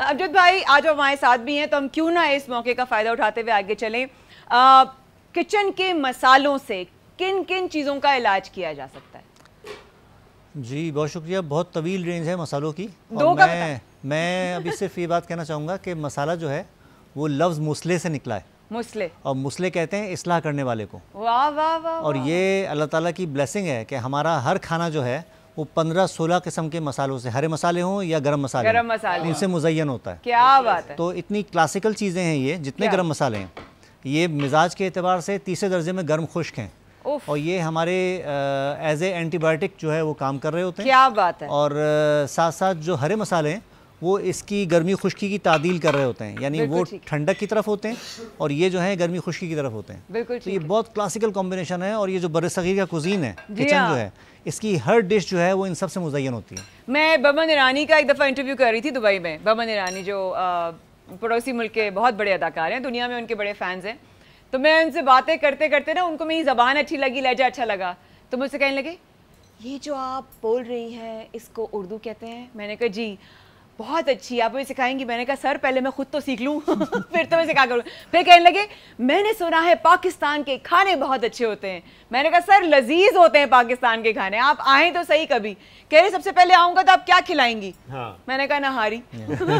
अबजोत भाई आज हमारे साथ भी हैं तो हम क्यों ना इस मौके का फ़ायदा उठाते हुए आगे चलें किचन के मसालों से किन किन चीज़ों का इलाज किया जा सकता है जी बहुत शुक्रिया बहुत तवील रेंज है मसालों की दो और मैं मैं अभी सिर्फ ये बात कहना चाहूँगा कि मसाला जो है वो लफ्ज़ मुसले से निकला है मुसले और मुसले कहते हैं इसलाह करने वाले को वाह वाह वाह और ये अल्लाह ताला की ब्लेसिंग है कि हमारा हर खाना जो है वो पंद्रह सोलह किस्म के मसालों से हरे मसाले हों या गर्म मसाले गर्म मसाले उनसे मुजयन होता है क्या बात है तो इतनी क्लासिकल चीज़ें हैं ये जितने गर्म मसाले हैं ये मिजाज के अतबार से तीसरे दर्जे में गर्म खुश्क हैं और ये हमारे एज ए एंटीबायोटिक जो है वो काम कर रहे होते हैं क्या बात है और साथ साथ जो हरे मसाले हैं वो इसकी गर्मी खुश्की की तादील कर रहे होते हैं यानी वो ठंडक की तरफ होते हैं और ये जो है गर्मी खुश्की की तरफ होते हैं बिल्कुल तो ये बहुत क्लासिकल कॉम्बिनेशन है और ये जो बर सगीर का कुजीन है किचन हाँ। जो है इसकी हर डिश जो है वो इन सब से मुजयन होती है मैं बमन ईरानी का एक दफ़ा इंटरव्यू कर रही थी दुबई में बमन ईरानी जो पड़ोसी मुल्क के बहुत बड़े अदाकार हैं दुनिया में उनके बड़े फैंस हैं तो मैं उनसे बातें करते करते ना उनको मेरी ज़बान अच्छी लगी लहजा अच्छा लगा तो मुझसे कहने लगे ये जो आप बोल रही हैं इसको उर्दू कहते हैं मैंने कहा जी बहुत अच्छी आप मुझे सिखाएंगी मैंने कहा सर पहले मैं खुद तो सीख लूँ फिर तो मैं सिखा करूँ फिर कहने लगे मैंने सुना है पाकिस्तान के खाने बहुत अच्छे होते हैं मैंने कहा सर लजीज होते हैं पाकिस्तान के खाने आप आए तो सही कभी कह रहे सबसे पहले आऊँगा तो आप क्या खिलाएंगी हाँ। मैंने कहा नहारी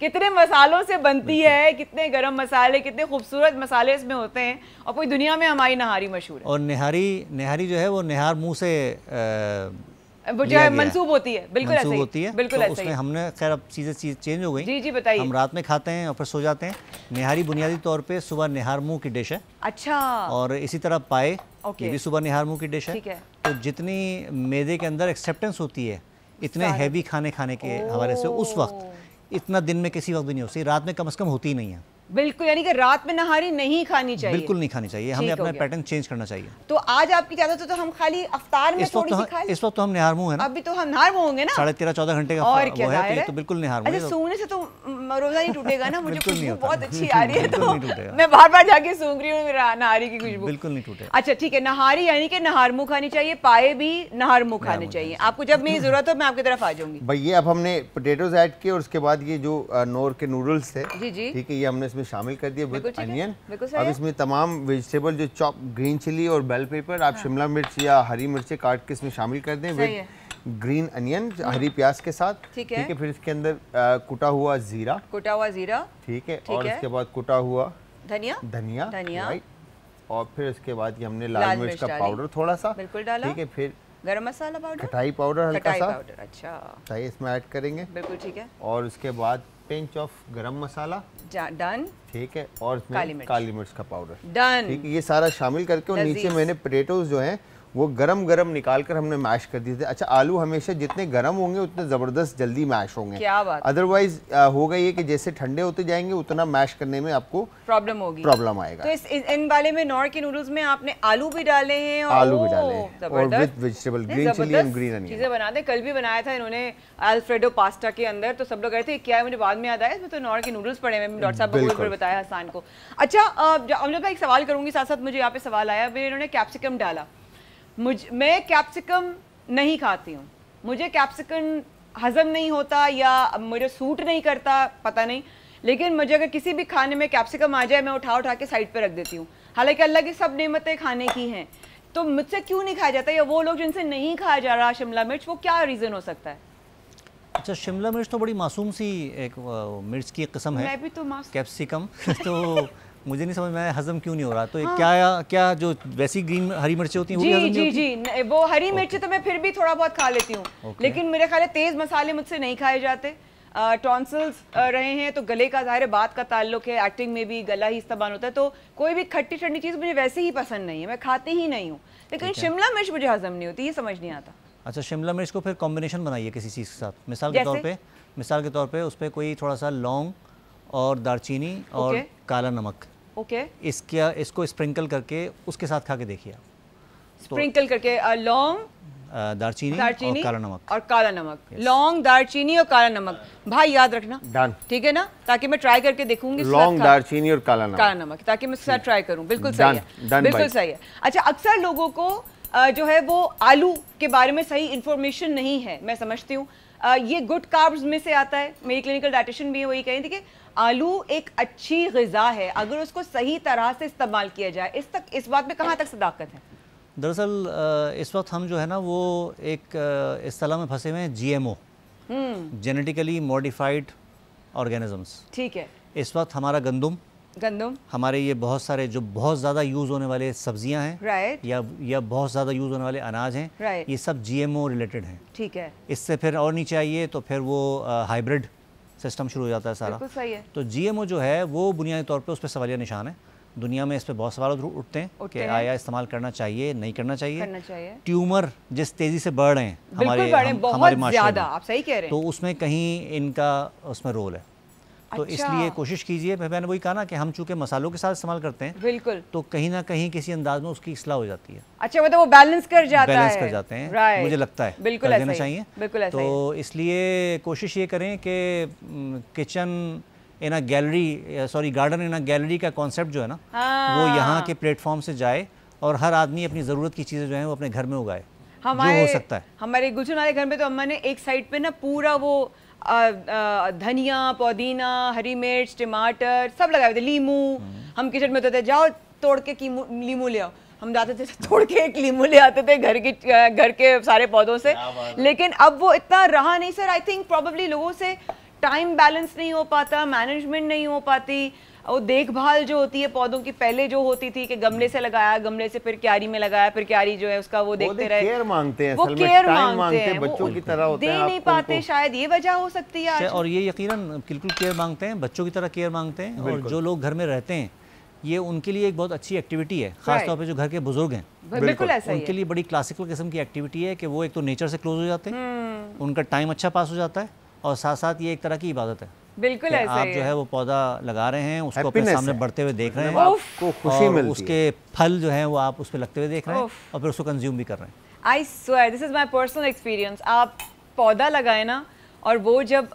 कितने मसालों से बनती है कितने गर्म मसाले कितने खूबसूरत मसाले इसमें होते हैं और पूरी दुनिया में हमारी नहारी मशहूर है और नहारी नहारी जो है वो नहार मुँह से मंसूब होती है बिल्कुल ऐसे होती है बिल्कुल तो उसमें हमने खैर अब चीज़ें चेंज हो गई जी जी बताइए हम रात में खाते हैं और फिर सो जाते हैं निहारी बुनियादी तौर पे सुबह निहार मुँह की डिश है अच्छा और इसी तरह पाए ये भी सुबह निहार मुँह की डिश है तो जितनी मैदे के अंदर एक्सेप्टेंस होती है इतने हैवी खाने खाने के हवाले से उस वक्त इतना दिन में किसी वक्त भी नहीं होती रात में कम अज़ कम होती नहीं है बिल्कुल यानी कि रात में नहारी नहीं खानी चाहिए बिल्कुल नहीं खानी चाहिए हमें अपना पैटर्न चेंज करना चाहिए तो आज आपकी ज्यादातर तो, हम खाली अफ्तार में थोड़ी सी तो इस वक्त तो हम निहार मुंह है ना अभी तो हम निहार मुंह होंगे ना साढ़े तेरह चौदह घंटे का और क्या है, तो बिल्कुल निहार अच्छा सोने से तो रोजा नहीं टूटेगा ना मुझे बहुत अच्छी आ रही है तो मैं बार बार जाके सूंघ रही हूँ नहारी की खुशबू बिल्कुल नहीं टूटे अच्छा ठीक है नहारी यानी कि नहार मुंह खानी चाहिए पाए भी नहार मुंह खाने चाहिए आपको जब मेरी जरूरत हो मैं आपकी तरफ आ जाऊंगी भैया अब हमने पोटेटोज एड किए और उसके बाद ये जो नोर के नूडल्स थे जी जी ठीक है ये हमने इसमें शामिल कर दिए विद अनियन अब इसमें तमाम वेजिटेबल जो चॉप ग्रीन चिली और बेल पेपर आप हाँ। शिमला मिर्च या हरी मिर्चें काट के इसमें शामिल कर दें विद ग्रीन अनियन हाँ। हरी प्याज के साथ ठीक है, फिर इसके अंदर कुटा हुआ जीरा कुटा हुआ जीरा ठीक है और इसके बाद कुटा हुआ धनिया धनिया धनिया और फिर इसके बाद ये हमने लाल मिर्च का पाउडर थोड़ा सा बिल्कुल डाला ठीक है फिर गरम मसाला पाउडर खटाई पाउडर हल्का सा पाउडर अच्छा इसमें ऐड करेंगे बिल्कुल ठीक है और उसके बाद पिंच ऑफ गरम मसाला डन ठीक है और काली मिर्च, का पाउडर डन ठीक ये सारा शामिल करके और नीचे मैंने पटेटोज जो हैं वो गरम गरम निकाल कर हमने मैश कर दिए थे अच्छा आलू हमेशा जितने गरम होंगे उतने ज़बरदस्त जल्दी मैश होंगे क्या बात अदरवाइज होगा ये कि जैसे ठंडे होते जाएंगे उतना मैश करने में आपको प्रॉब्लम होगी प्रॉब्लम आएगा तो इस इन वाले में नॉर के नूडल्स में आपने आलू भी डाले हैं और आलू भी डाले और with vegetable green chilli and green onion चीज़ें बना बनाते कल भी बनाया था इन्होंने अल्फ्रेडो पास्ता के अंदर तो सब लोग कहते हैं क्या है मुझे बाद में याद आया इसमें तो नॉर के नूडल्स पड़े हैं डॉक्टर साहब ने बताया आसान को अच्छा अमजद मैं एक सवाल करूंगी साथ साथ मुझे यहाँ पे सवाल आया इन्होंने कैप्सिकम डाला मुझ मैं कैप्सिकम नहीं खाती हूँ मुझे कैप्सिकम हज़म नहीं होता या मुझे सूट नहीं करता पता नहीं लेकिन मुझे अगर किसी भी खाने में कैप्सिकम आ जाए मैं उठा उठा के साइड पर रख देती हूँ हालांकि अल्लाह की सब नियमतें खाने की हैं तो मुझसे क्यों नहीं खाया जाता या वो लोग जिनसे नहीं खाया जा रहा शिमला मिर्च वो क्या रीज़न हो सकता है अच्छा शिमला मिर्च तो बड़ी मासूम सी एक मिर्च की एक किस्म है मैं भी तो कैप्सिकम तो मुझे नहीं समझ में आया हजम क्यों नहीं हो रहा तो हाँ। क्या क्या जो वैसी ग्रीन हरी मिर्ची होती है जी वो जी जी वो हरी मिर्ची तो मैं फिर भी थोड़ा बहुत खा लेती हूँ लेकिन मेरे ख्याल तेज मसाले मुझसे नहीं खाए जाते टॉन्सल्स रहे हैं तो गले का जाहिर बात का ताल्लुक है एक्टिंग में भी गला ही इस्तेमाल होता है तो कोई भी खट्टी ठंडी चीज़ मुझे वैसे ही पसंद नहीं है मैं खाती ही नहीं हूँ लेकिन शिमला मिर्च मुझे हजम नहीं होती ये समझ नहीं आता अच्छा शिमला मिर्च को फिर कॉम्बिनेशन बनाइए किसी चीज़ के साथ मिसाल के तौर पर मिसाल के तौर पर उस पर कोई थोड़ा सा लौंग और दालचीनी और काला नमक ओके इसके इसको स्प्रिंकल करके उसके साथ खा के देखिए स्प्रिंकल तो, करके लौंग uh, uh, दारचीनी, दारचीनी और काला नमक और काला नमक yes. लौंग दारचीनी और काला नमक भाई याद रखना डन ठीक है ना ताकि मैं ट्राई करके देखूंगी लॉन्ग दारचीनी और काला नमक काला नमक ताकि मैं उसके साथ ट्राई hmm. करूं बिल्कुल सही है बिल्कुल सही है अच्छा अक्सर लोगों को uh, जो है वो आलू के बारे में सही इंफॉर्मेशन नहीं है मैं समझती हूँ ये गुड कार्ब्स में से आता है मेरी क्लिनिकल डाइटिशियन भी वही कहें देखिए आलू एक अच्छी गज़ा है अगर उसको सही तरह से इस्तेमाल किया जाए इस तक इस बात में कहाँ तक सदाकत है दरअसल इस वक्त हम जो है ना वो एक असलाह में फंसे हुए हैं G M O genetically modified organisms ठीक है इस वक्त हमारा गंदुम गंदुम हमारे ये बहुत सारे जो बहुत ज़्यादा यूज़ होने वाले सब्जियां हैं राइट या या बहुत ज़्यादा यूज़ होने वाले अनाज हैं राइट ये सब जीएमओ रिलेटेड हैं ठीक है इससे फिर और नीचे आइए तो फिर वो हाइब्रिड सिस्टम शुरू हो जाता है सारा सही है तो जी जो है वो बुनियादी तौर पर उस पर सवालिया निशान है दुनिया में इस पर बहुत सवाल उठते हैं कि आया इस्तेमाल करना चाहिए नहीं करना चाहिए, करना चाहिए। ट्यूमर जिस तेजी से बढ़ रहे हैं हमारे हम, हमारे आप सही कह रहे हैं तो उसमें कहीं इनका उसमें रोल है तो अच्छा। इसलिए कोशिश कीजिए मैंने वही कहा ना कि हम चूंकि मसालों के साथ इस्तेमाल करते हैं बिल्कुल तो कहीं ना कहीं किसी अंदाज में उसकी इसलाह हो जाती है अच्छा मतलब वो बैलेंस कर जाता बैलेंस है। कर जाते हैं मुझे लगता है बिल्कुल देना चाहिए बिल्कुल तो इसलिए कोशिश ये करें कि kitchen in a gallery sorry garden in a gallery का कॉन्सेप्ट जो है ना वो हाँ। यहाँ के प्लेटफॉर्म से जाए और हर आदमी अपनी ज़रूरत की चीज़ें जो है वो अपने घर में उगाए हमारे हो सकता है हमारे गुजर वाले घर में तो अम्मा ने एक साइड पे ना पूरा वो धनिया पुदीना हरी मिर्च टमाटर सब लगाए थे लीमू हम्म। हम किचन में होते थे जाओ तोड़ के लीमू ले आओ हम जाते थे तोड़ के एक लीमू ले आते थे घर की घर के सारे पौधों से लेकिन अब वो इतना रहा नहीं सर आई थिंक प्रॉब्ली लोगों से टाइम बैलेंस नहीं हो पाता मैनेजमेंट नहीं हो पाती वो देखभाल जो होती है पौधों की पहले जो होती थी कि गमले से लगाया गमले से फिर क्यारी में लगाया फिर क्यारी जो है उसका वो देखते रहे केयर मांगते हैं वो केयर मांगते, मांगते हैं बच्चों की तरह होते दे नहीं पाते तो। शायद ये वजह हो सकती है अच्छा, और ये यकीनन बिल्कुल केयर मांगते हैं बच्चों की तरह केयर मांगते हैं और जो लोग घर में रहते हैं ये उनके लिए एक बहुत अच्छी एक्टिविटी है खासतौर पे जो घर के बुजुर्ग हैं बिल्कुल ऐसा उनके लिए बड़ी क्लासिकल किस्म की एक्टिविटी है कि वो एक तो नेचर से क्लोज हो जाते हैं हम्म। उनका टाइम अच्छा पास हो जाता है और साथ साथ ये एक तरह की इबादत है बिल्कुल ऐसे आप जो है वो पौधा लगा रहे हैं उसको अपने सामने बढ़ते हुए देख रहे हैं आपको खुशी मिलती है उसके फल जो है वो आप उस पर लगते हुए देख रहे हैं और फिर उसको कंज्यूम भी कर रहे हैं I swear this is my personal experience आप पौधा लगाए ना और वो जब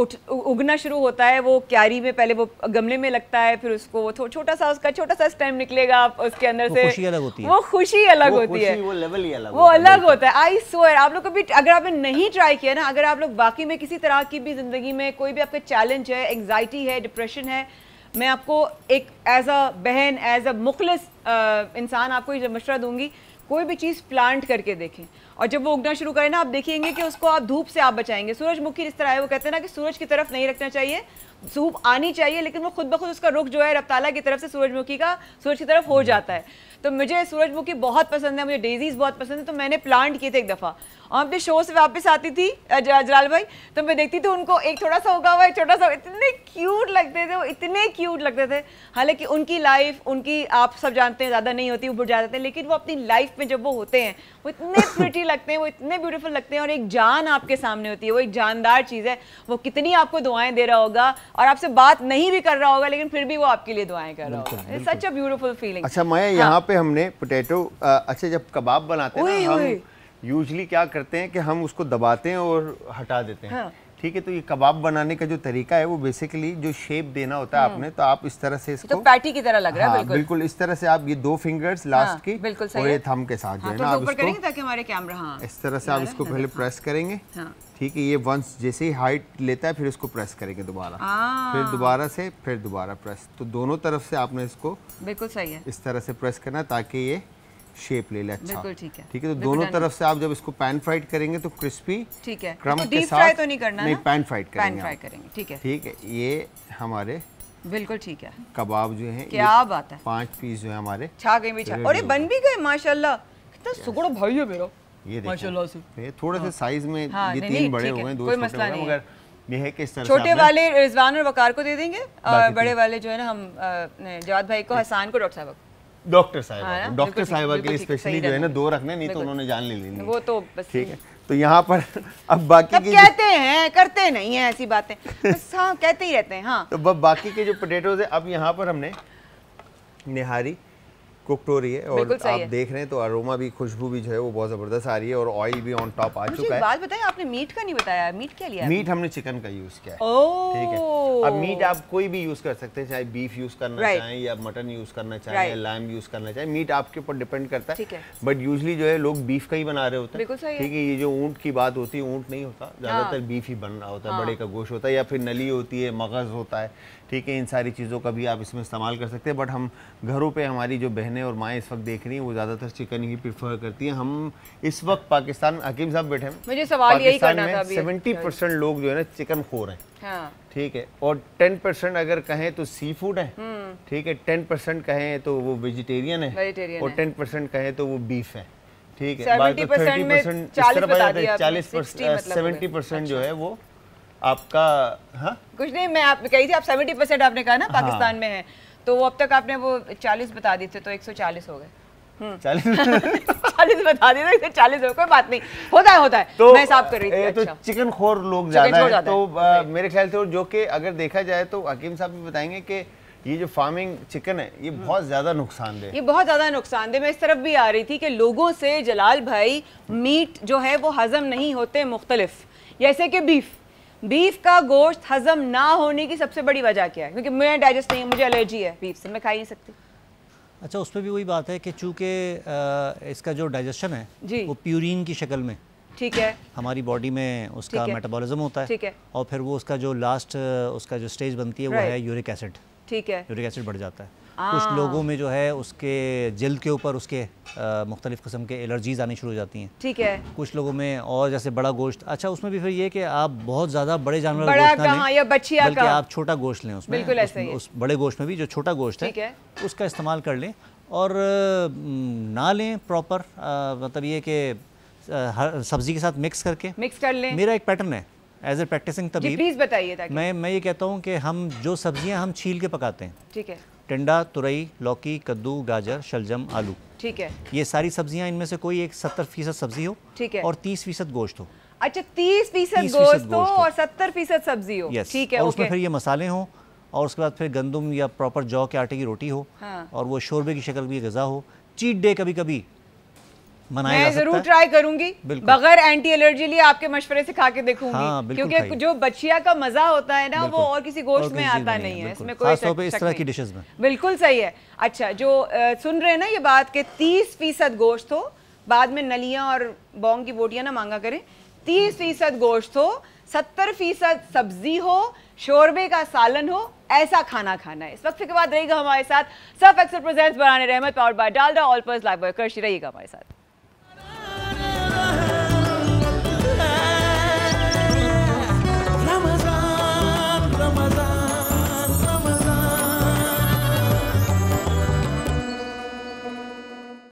उठ उगना शुरू होता है वो क्यारी में पहले वो गमले में लगता है फिर उसको वो छोटा सा उसका छोटा सा स्टेम निकलेगा आप उसके अंदर से खुशी अलग होती है वो खुशी अलग वो होती है वो लेवल ही अलग वो अलग होता है आई सो आप लोग कभी अगर आपने नहीं ट्राई किया ना अगर आप लोग बाकी में किसी तरह की भी जिंदगी में कोई भी आपका चैलेंज है एंगजाइटी है डिप्रेशन है मैं आपको एक एज अ बहन एज अ मुखलिस इंसान आपको ये मशवरा दूंगी कोई भी चीज़ प्लांट करके देखें और जब वो उगना शुरू करें ना आप देखेंगे कि उसको आप धूप से आप बचाएंगे सूरजमुखी इस तरह है वो कहते हैं ना कि सूरज की तरफ नहीं रखना चाहिए धूप आनी चाहिए लेकिन वो खुद ब खुद उसका रुख जो है रफ्ताला की तरफ से सूरजमुखी का सूरज की तरफ हो हम्म। जाता है तो मुझे सूरजमुखी बहुत पसंद है मुझे डेजीज़ बहुत पसंद है तो मैंने प्लांट किए थे एक दफ़ा और अपने शो से वापस आती थी जलाल भाई तो मैं देखती थी उनको एक थोड़ा सा होगा हुआ एक छोटा सा इतने क्यूट लगते थे वो इतने क्यूट लगते थे हालांकि उनकी लाइफ उनकी आप सब जानते हैं ज़्यादा नहीं होती वो बुढ़ जाते हैं लेकिन वो अपनी लाइफ में जब वो होते हैं वो इतने प्रिटी लगते हैं वो इतने ब्यूटीफुल लगते हैं और एक जान आपके सामने होती है वो एक जानदार चीज़ है वो कितनी आपको दुआएँ दे रहा होगा और आपसे बात नहीं भी कर रहा होगा लेकिन फिर भी वो आपके लिए दुआएं कर रहा होगा it's such a beautiful feeling अच्छा मैं हाँ। यहाँ पे हमने पोटैटो अच्छा जब कबाब बनाते हैं ना हम यूजली क्या करते हैं कि हम उसको दबाते हैं और हटा देते हैं हाँ। ठीक है तो ये कबाब बनाने का जो तरीका है वो बेसिकली जो शेप देना होता है हम्म। आपने तो आप इस तरह से तो इसको तो पैटी की तरह लग रहा है हाँ, बिल्कुल।, बिल्कुल इस तरह से आप ये दो फिंगर्स लास्ट हाँ, की बिल्कुल और ये थम के साथ हाँ, तो ना आप इसको ताकि हमारे कैमरा हाँ, इस तरह से आप इसको पहले प्रेस करेंगे हाँ। ठीक है ये वंस जैसे ही हाइट लेता है फिर इसको प्रेस करेंगे दोबारा हाँ। फिर दोबारा से फिर दोबारा प्रेस तो दोनों तरफ से आपने इसको बिल्कुल सही है इस तरह से प्रेस करना ताकि ये शेप ले ले अच्छा ठीक है ठीक है तो दोनों तरफ से आप जब इसको पैन फ्राइड करेंगे तो क्रिस्पी ठीक है क्रम तो के साथ तो नहीं करना नहीं पैन फ्राइड करेंगे पैन फ्राइड करेंगे ठीक है ठीक है ये हमारे बिल्कुल ठीक है कबाब जो है क्या बात है पांच पीस जो है हमारे छा गए भी छा और ये बन भी गए माशाल्लाह कितना सुगड़ो भाई है मेरा ये देखिए से तो थोड़े से साइज हाँ। में हाँ, ये तीन बड़े हुए हैं दो छोटे हुए हैं मगर ये है कि छोटे वाले रिजवान और वकार को दे देंगे और बड़े वाले जो है ना हम जवाद भाई को हसन को डॉक्टर साहब डॉक्टर साहब हाँ डॉक्टर साहब के लिए स्पेशली जो है ना दो रखने नहीं तो उन्होंने जान ले ली वो तो बस ठीक है तो यहाँ पर अब बाकी की कहते हैं करते नहीं है ऐसी बातें बस हाँ कहते ही रहते हैं हाँ तो बाकी के जो पोटेटोज है अब यहाँ पर हमने निहारी कुकड हो रही है और आप देख रहे हैं तो अरोमा भी खुशबू भी जो है वो बहुत ज़बरदस्त आ रही है और ऑयल भी ऑन टॉप आ चुका है बात बताएं आपने मीट का नहीं बताया मीट क्या लिया मीट हमने चिकन का यूज़ किया है ठीक है oh! अब मीट आप कोई भी यूज़ कर सकते हैं चाहे बीफ यूज़ करना चाहे या मटन यूज़ करना चाहें लैम यूज़ करना चाहे मीट आपके ऊपर डिपेंड करता है बट यूजली जो है लोग बीफ का ही बना रहे होते हैं ठीक है ये जो ऊँट की बात होती है ऊँट नहीं होता हाँ। ज़्यादातर बीफ ही बन रहा होता है हाँ। बड़े का गोश्त होता है या फिर नली होती है मगज़ होता है ठीक है इन सारी चीज़ों का भी आप इसमें इस्तेमाल कर सकते हैं बट हम घरों पे हमारी जो बहनें और माएँ इस वक्त देख रही हैं वो ज़्यादातर चिकन ही प्रीफर करती हैं हम इस वक्त पाकिस्तान में हकीम साहब बैठे हैं मुझे सवाल यही करना था सेवेंटी परसेंट लोग जो है ना चिकन खो रहे हैं हाँ। ठीक हाँ। है और टेन परसेंट अगर कहें तो सी फूड है हम्म। ठीक है टेन परसेंट कहें तो वो वेजिटेरियन है और टेन परसेंट कहें तो वो बीफ है ठीक है बाकी थर्टी परसेंट चालीस परसेंट सेवेंटी परसेंट जो अच्छा। है वो आपका हा? कुछ नहीं मैं आप कही थी आप सेवेंटी परसेंट आपने कहा ना हाँ। पाकिस्तान में है तो वो अब तक आपने वो चालीस बता दी थे तो एक सौ चालीस हो गए हम्म। चालीस बता दी थे चालीस हो कोई बात नहीं होता है होता है तो मैं हिसाब कर रही थी तो अच्छा। चिकन खोर लोग ज्यादा है तो मेरे ख्याल से जो कि अगर देखा जाए तो हकीम साहब भी बताएंगे कि ये जो फार्मिंग चिकन है ये हम्म। बहुत ज्यादा नुकसानदेह ये बहुत ज्यादा नुकसानदेह मैं इस तरफ भी आ रही थी कि लोगों से जलाल भाई मीट जो है वो हजम नहीं होते मुख्तलिफ जैसे कि बीफ बीफ का गोश्त हजम ना होने की सबसे बड़ी वजह क्या है क्योंकि मैं डाइजेस्ट नहीं मुझे एलर्जी है बीफ से मैं खा ही नहीं सकती अच्छा उस पर भी वही बात है कि चूँकि इसका जो डाइजेशन है जी वो प्यूरिन की शक्ल में ठीक है हमारी बॉडी में उसका मेटाबॉलिज्म होता है ठीक है और फिर वो उसका जो लास्ट उसका जो स्टेज बनती है वो है यूरिक एसिड ठीक है यूरिक एसिड बढ़ जाता है कुछ हाँ। लोगों में जो है उसके जल्द के ऊपर उसके मुख्तलिफ़ किस्म के एलर्जीज़ आनी शुरू हो जाती हैं ठीक है कुछ लोगों में और जैसे बड़ा गोश्त अच्छा उसमें भी फिर ये कि आप बहुत ज़्यादा बड़े जानवर बल्कि आप छोटा गोश्त लें उसमें उस, बड़े गोश्त में भी जो छोटा गोश्त है उसका इस्तेमाल कर लें और ना लें प्रॉपर मतलब ये कि सब्ज़ी के साथ मिक्स करके मिक्स कर लें मेरा एक पैटर्न है एज ए प्रैक्टिसिंग तबीयत प्लीज़ बताइए मैं मैं ये कहता हूँ कि हम जो सब्जियाँ हम छील के पकाते हैं ठीक है टिंडा तुरई लौकी कद्दू गाजर शलजम आलू ठीक है ये सारी सब्जियां इनमें से कोई एक सत्तर फीसद सब्जी हो ठीक है और तीस फीसद गोश्त हो अच्छा तीस फीसद गोश्त हो और सत्तर फीसद सब्जी हो ठीक है उसमें फिर ये मसाले हो और उसके बाद फिर गंदम या प्रॉपर जौ के आटे की रोटी हो हाँ। और वो शोरबे की शक्ल भी गज़ा हो चीट डे कभी कभी मनाया मैं जरूर ट्राई करूंगी बगैर एंटी एलर्जी लिए आपके मशवरे से खा के देखूंगी हाँ, क्योंकि जो बचिया का मजा होता है ना वो और किसी गोश्त में आता नहीं, है इसमें कोई शक, इस तरह की डिशेस में बिल्कुल सही है अच्छा जो आ, सुन रहे हैं ना ये बात के तीस फीसद गोश्त हो बाद में नलियां और बोंग की बोटियां ना मांगा करें तीस फीसद गोश्त हो सत्तर फीसद सब्जी हो शोरबे का सालन हो ऐसा खाना खाना है इस वक्त के बाद रहेगा हमारे साथ सब एक्सर प्रेजेंट बनाने रहमत पावर बाय डालडा ऑल पर्स लाइव कर रहेगा हमारे साथ